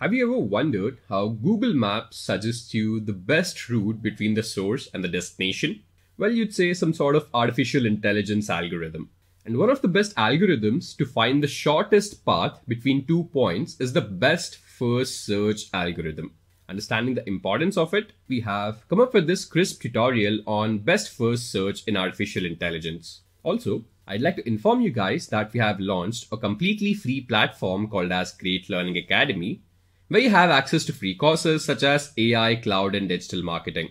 Have you ever wondered how Google Maps suggests you the best route between the source and the destination? Well, you'd say some sort of artificial intelligence algorithm. And one of the best algorithms to find the shortest path between two points is the best first search algorithm. Understanding the importance of it, we have come up with this crisp tutorial on best first search in artificial intelligence. Also, I'd like to inform you guys that we have launched a completely free platform called as Great Learning Academy where you have access to free courses such as AI, cloud, and digital marketing.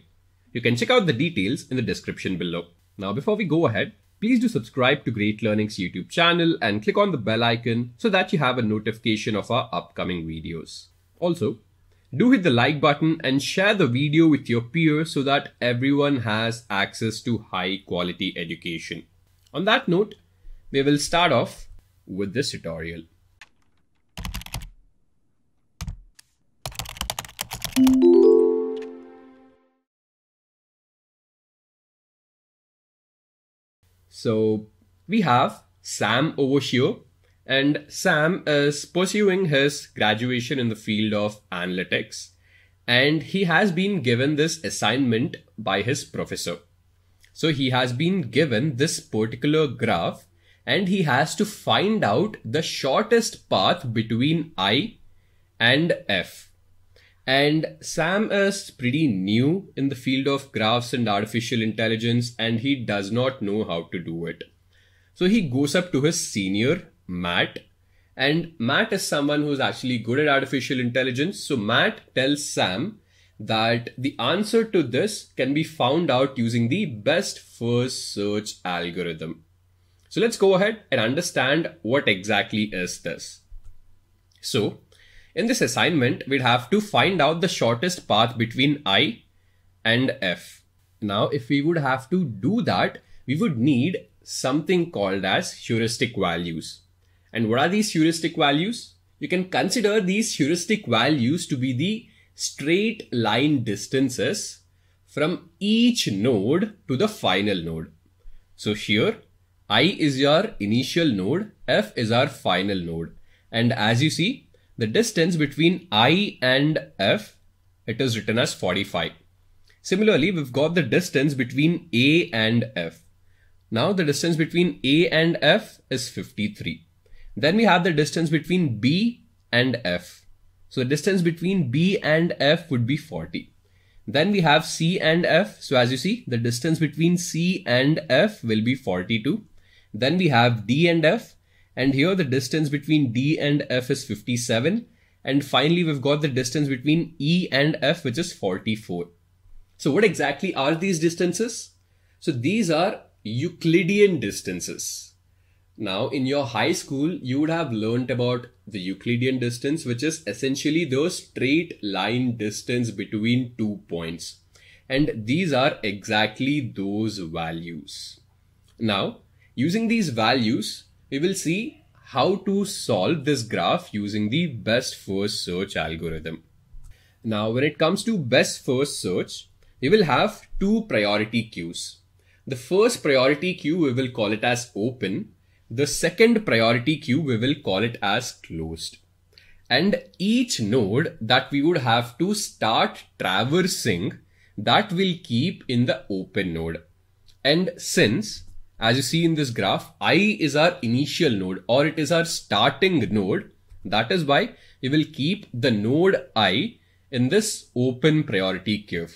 You can check out the details in the description below. Now, before we go ahead, please do subscribe to Great Learning's YouTube channel and click on the bell icon so that you have a notification of our upcoming videos. Also, do hit the like button and share the video with your peers so that everyone has access to high quality education. On that note, we will start off with this tutorial. So we have Sam Ovosio, and Sam is pursuing his graduation in the field of analytics, and he has been given this assignment by his professor. So he has been given this particular graph and he has to find out the shortest path between I and F. And Sam is pretty new in the field of graphs and artificial intelligence, and he does not know how to do it. So he goes up to his senior, Matt, and Matt is someone who's actually good at artificial intelligence. So Matt tells Sam that the answer to this can be found out using the best first search algorithm. So let's go ahead and understand what exactly is this. So in this assignment, we'd have to find out the shortest path between I and F. Now, if we would have to do that, we would need something called as heuristic values. And what are these heuristic values? You can consider these heuristic values to be the straight line distances from each node to the final node. So here, I is your initial node, F is our final node. And as you see, the distance between I and F, it is written as 45. Similarly, we've got the distance between A and F. Now the distance between A and F is 53. Then we have the distance between B and F. So the distance between B and F would be 40. Then we have C and F. So as you see, the distance between C and F will be 42. Then we have D and F. And here the distance between D and F is 57. And finally, we've got the distance between E and F, which is 44. So what exactly are these distances? So these are Euclidean distances. Now, in your high school, you would have learnt about the Euclidean distance, which is essentially those straight line distance between two points. And these are exactly those values. Now, using these values, we will see how to solve this graph using the best first search algorithm. Now, when it comes to best first search, we will have two priority queues. The first priority queue, we will call it as open. The second priority queue, we will call it as closed. And each node that we would have to start traversing, that will keep in the open node. And since as you see in this graph, i is our initial node or it is our starting node. That is why we will keep the node i in this open priority queue.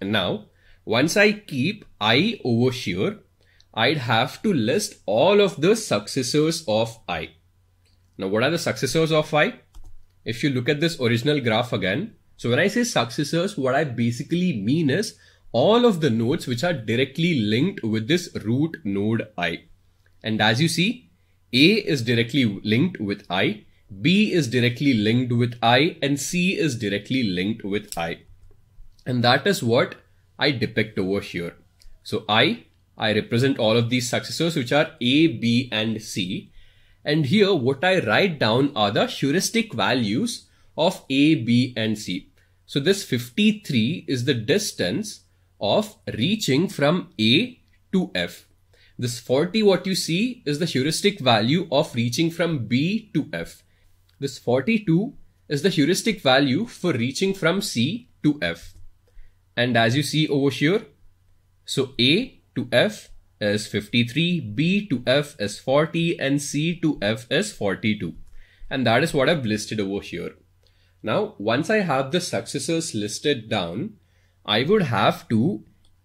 And now, once I keep i over here, I'd have to list all of the successors of i. Now, what are the successors of i? If you look at this original graph again, so when I say successors, what I basically mean is all of the nodes which are directly linked with this root node i. And as you see, A is directly linked with i, B is directly linked with i, and C is directly linked with i. And that is what I depict over here. So i, I represent all of these successors which are A, B, and C. And here what I write down are the heuristic values of A, B, and C. So this 53 is the distance of reaching from A to F. This 40 what you see is the heuristic value of reaching from B to F. This 42 is the heuristic value for reaching from C to F. And as you see over here, so A to F is 53, B to F is 40 and C to F is 42. And that is what I've listed over here. Now, once I have the successors listed down, I would have to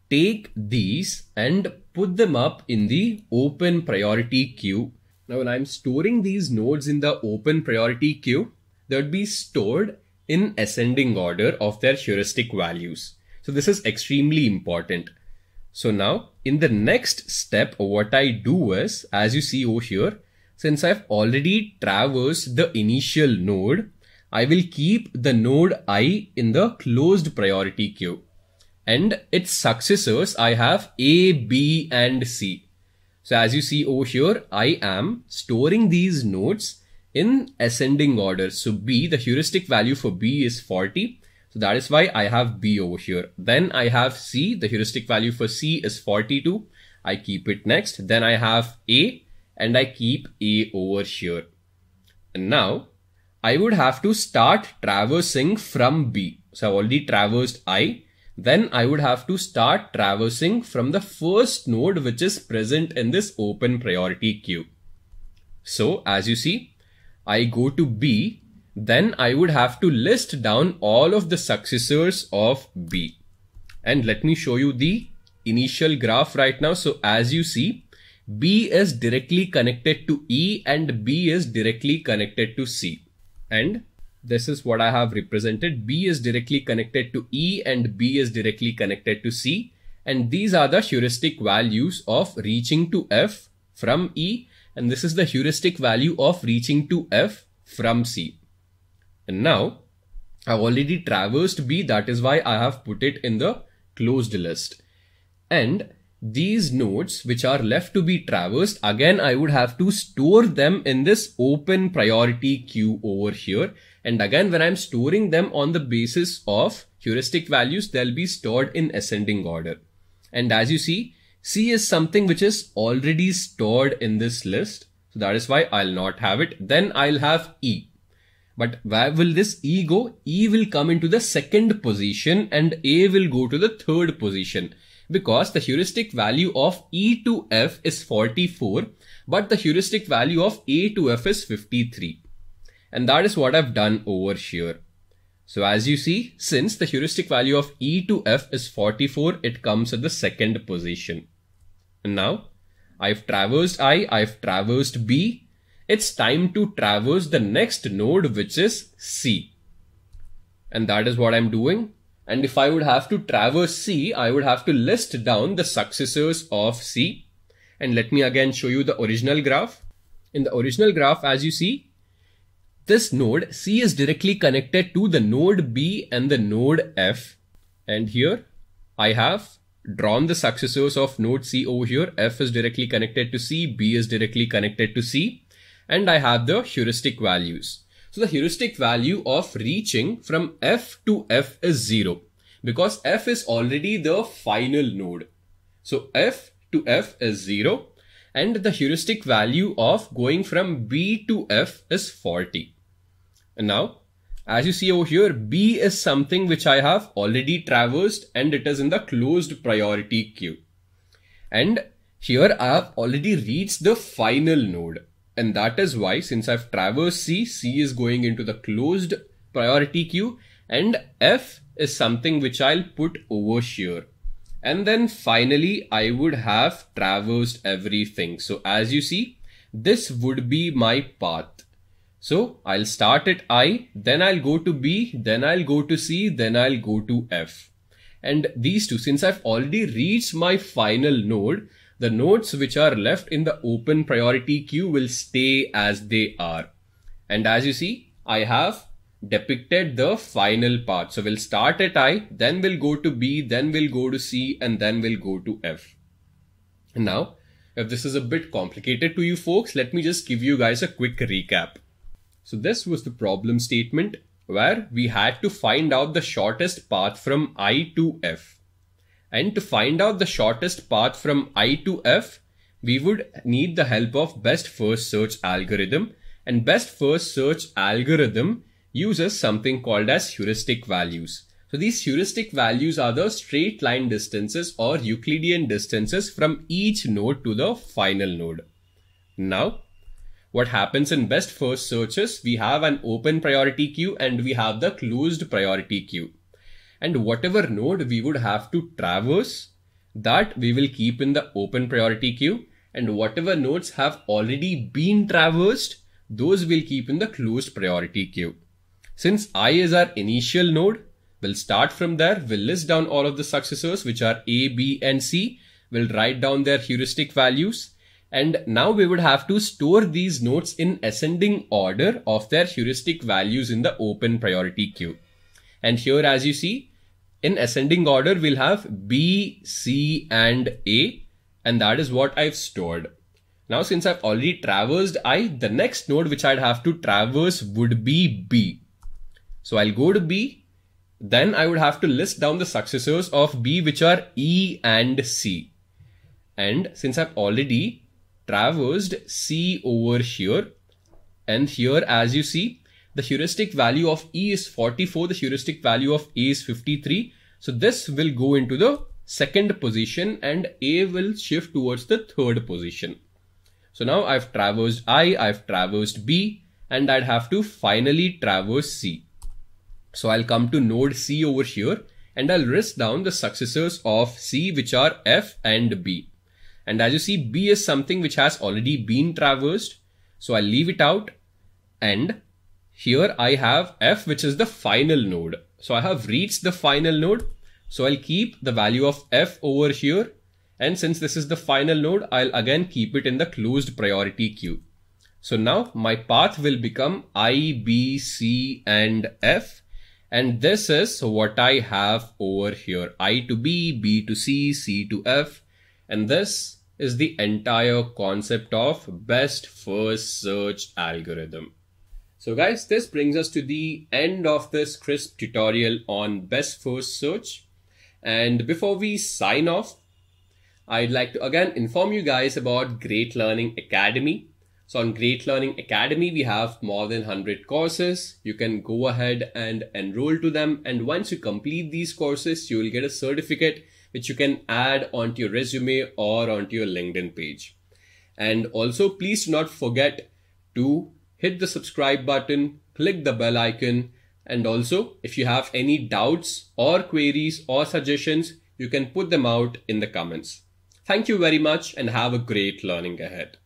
take these and put them up in the open priority queue. Now when I'm storing these nodes in the open priority queue, they would be stored in ascending order of their heuristic values. So this is extremely important. So now in the next step, what I do is, as you see over here, since I've already traversed the initial node, I will keep the node i in the closed priority queue and its successors, I have A, B, and C. So as you see over here, I am storing these nodes in ascending order. So B, the heuristic value for B is 40. So that is why I have B over here. Then I have C, the heuristic value for C is 42. I keep it next. Then I have A and I keep A over here. And now I would have to start traversing from B. So I've already traversed I then I would have to start traversing from the first node which is present in this open priority queue. So as you see, I go to B, then I would have to list down all of the successors of B. And let me show you the initial graph right now. So as you see, B is directly connected to E and B is directly connected to C. And this is what I have represented. B is directly connected to E and B is directly connected to C. And these are the heuristic values of reaching to F from E. And this is the heuristic value of reaching to F from C. And now I've already traversed B. That is why I have put it in the closed list. And these nodes which are left to be traversed again I would have to store them in this open priority queue over here and again, when I'm storing them on the basis of heuristic values, they'll be stored in ascending order. And as you see, C is something which is already stored in this list. So that is why I'll not have it. Then I'll have E. But where will this E go? E will come into the second position and A will go to the third position because the heuristic value of E to F is 44, but the heuristic value of A to F is 53 and that is what I've done over here. So as you see, since the heuristic value of E to F is 44, it comes at the second position. And now I've traversed I, I've traversed B. It's time to traverse the next node, which is C. And that is what I'm doing. And if I would have to traverse C, I would have to list down the successors of C. And let me again show you the original graph. In the original graph, as you see, this node C is directly connected to the node B and the node F. And here I have drawn the successors of node C over here. F is directly connected to C, B is directly connected to C. And I have the heuristic values. So the heuristic value of reaching from F to F is zero because F is already the final node. So F to F is zero and the heuristic value of going from B to F is 40. And now, as you see over here, B is something which I have already traversed and it is in the closed priority queue. And here I have already reached the final node. And that is why since I've traversed C, C is going into the closed priority queue and F is something which I'll put over here. And then finally, I would have traversed everything. So as you see, this would be my path. So I'll start at I, then I'll go to B, then I'll go to C, then I'll go to F. And these two, since I've already reached my final node, the nodes which are left in the open priority queue will stay as they are. And as you see, I have depicted the final path. So we'll start at I, then we'll go to B, then we'll go to C, and then we'll go to F. now, if this is a bit complicated to you folks, let me just give you guys a quick recap. So this was the problem statement where we had to find out the shortest path from I to F. And to find out the shortest path from I to F, we would need the help of best first search algorithm and best first search algorithm uses something called as heuristic values. So these heuristic values are the straight line distances or Euclidean distances from each node to the final node. Now what happens in best first searches, we have an open priority queue and we have the closed priority queue. And whatever node we would have to traverse, that we will keep in the open priority queue. And whatever nodes have already been traversed, those we'll keep in the closed priority queue. Since i is our initial node, we'll start from there. We'll list down all of the successors, which are a, b, and c. We'll write down their heuristic values and now we would have to store these nodes in ascending order of their heuristic values in the open priority queue. And here, as you see, in ascending order, we'll have B, C, and A. And that is what I've stored. Now, since I've already traversed I, the next node which I'd have to traverse would be B. So I'll go to B. Then I would have to list down the successors of B, which are E and C. And since I've already traversed C over here. And here, as you see, the heuristic value of E is 44. The heuristic value of A is 53. So this will go into the second position and A will shift towards the third position. So now I've traversed I, I've traversed B and I'd have to finally traverse C. So I'll come to node C over here and I'll list down the successors of C which are F and B. And as you see, B is something which has already been traversed. So I leave it out. And here I have F, which is the final node. So I have reached the final node. So I'll keep the value of F over here. And since this is the final node, I'll again keep it in the closed priority queue. So now my path will become I, B, C and F. And this is what I have over here. I to B, B to C, C to F, and this is the entire concept of best first search algorithm. So guys, this brings us to the end of this crisp tutorial on best first search. And before we sign off, I'd like to again inform you guys about Great Learning Academy. So on Great Learning Academy, we have more than 100 courses. You can go ahead and enroll to them. And once you complete these courses, you will get a certificate which you can add onto your resume or onto your LinkedIn page. And also, please do not forget to hit the subscribe button, click the bell icon, and also if you have any doubts or queries or suggestions, you can put them out in the comments. Thank you very much and have a great learning ahead.